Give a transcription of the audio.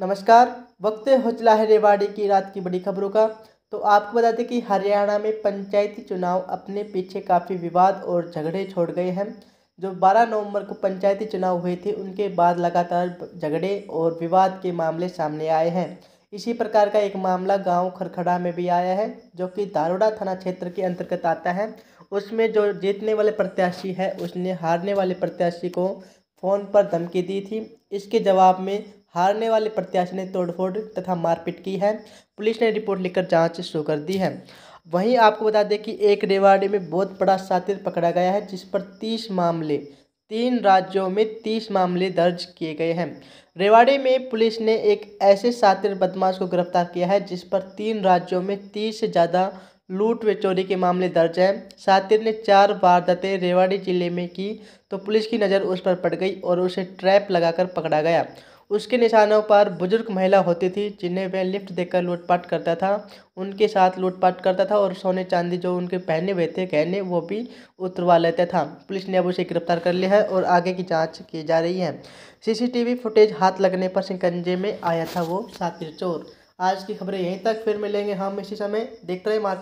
नमस्कार वक्त हो चला है रेवाड़ी की रात की बड़ी खबरों का तो आपको बता दें कि हरियाणा में पंचायती चुनाव अपने पीछे काफ़ी विवाद और झगड़े छोड़ गए हैं जो 12 नवंबर को पंचायती चुनाव हुए थे उनके बाद लगातार झगड़े और विवाद के मामले सामने आए हैं इसी प्रकार का एक मामला गांव खरखड़ा में भी आया है जो कि दारोड़ा थाना क्षेत्र के अंतर्गत आता है उसमें जो जीतने वाले प्रत्याशी है उसने हारने वाले प्रत्याशी को फ़ोन पर धमकी दी थी इसके जवाब में हारने वाले प्रत्याशी ने तोड़फोड़ तथा मारपीट की है पुलिस ने रिपोर्ट लिखकर जांच शुरू कर दी है वहीं आपको बता दें कि एक रेवाड़ी में बहुत बड़ा सातिर पकड़ा गया है जिस पर तीस मामले तीन राज्यों में तीस मामले दर्ज किए गए हैं रेवाड़ी में पुलिस ने एक ऐसे सातिर बदमाश को गिरफ्तार किया है जिस पर तीन राज्यों में तीस से ज़्यादा लूट व चोरी के मामले दर्ज हैं सातिर ने चार वारदातें रेवाड़ी जिले में की तो पुलिस की नज़र उस पर पड़ गई और उसे ट्रैप लगाकर पकड़ा गया उसके निशानों पर बुजुर्ग महिला होती थी जिन्हें वह लिफ्ट देकर लूटपाट करता था उनके साथ लूटपाट करता था और सोने चांदी जो उनके पहने हुए थे गहने वो भी उतरवा लेता था पुलिस ने अब उसे गिरफ्तार कर लिया है और आगे की जाँच की जा रही है सीसीटीवी फुटेज हाथ लगने पर शिकंजे में आया था वो सातिर चोर आज की खबरें यहीं तक फिर मिलेंगे हम इसी समय देखते रहे मार्च